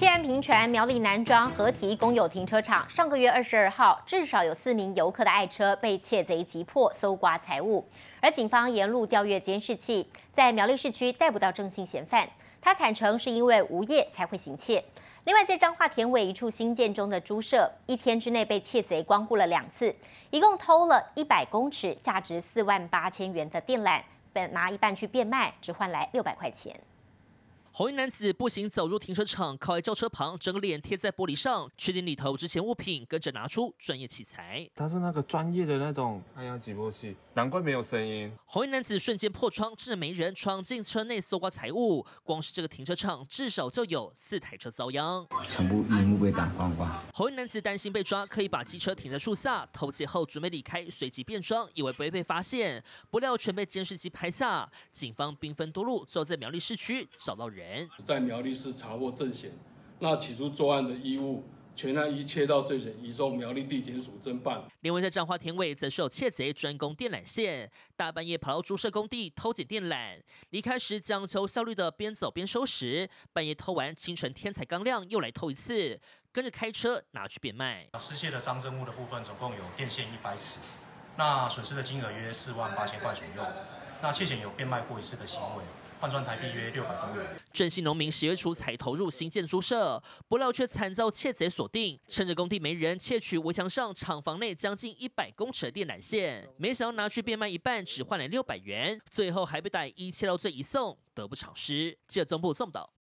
西然平泉苗栗南庄合体公有停车场，上个月二十二号，至少有四名游客的爱车被窃贼击破搜刮财物，而警方沿路调阅监视器，在苗栗市区逮捕到正性嫌犯。他坦诚是因为无业才会行窃。另外，在彰化田尾一处新建中的猪舍，一天之内被窃贼光顾了两次，一共偷了一百公尺，价值四万八千元的电缆，本拿一半去变卖，只换来六百块钱。红衣男子步行走入停车场，靠在轿车旁，整个脸贴在玻璃上，确定里头值钱物品，跟着拿出专业器材。他是那个专业的那种按压挤波器，难怪没有声音。红衣男子瞬间破窗，趁着没人闯进车内搜刮财物。光是这个停车场，至少就有四台车遭殃，全部一幕被打光光。红衣男子担心被抓，可以把机车停在树下，偷窃后准备离开，随即变装，以为不会被发现，不料全被监视器拍下。警方兵分多路，坐在苗栗市区找到人。在苗栗市查获正嫌，那起初作案的衣物全然一切到最嫌移送苗栗地检署侦办。另外，在彰化天味则是有窃贼专攻电缆线，大半夜跑到猪舍工地偷剪电缆，离开时讲求效率的边走边收拾，半夜偷完，清晨天才刚亮又来偷一次，跟着开车拿去变卖。失窃的赃证物的部分总共有电线一百尺，那损失的金额约四万八千块左右，那窃嫌有变卖过一次的行为。换算台币约六百多元。振兴农民十月初才投入新建宿舍，不料却惨遭窃贼锁定，趁着工地没人，窃取围墙上厂房内将近一百公尺的电缆线，没想到拿去变卖一半，只换来六百元，最后还被逮一切到罪一送，得不偿失。记者曾布送到。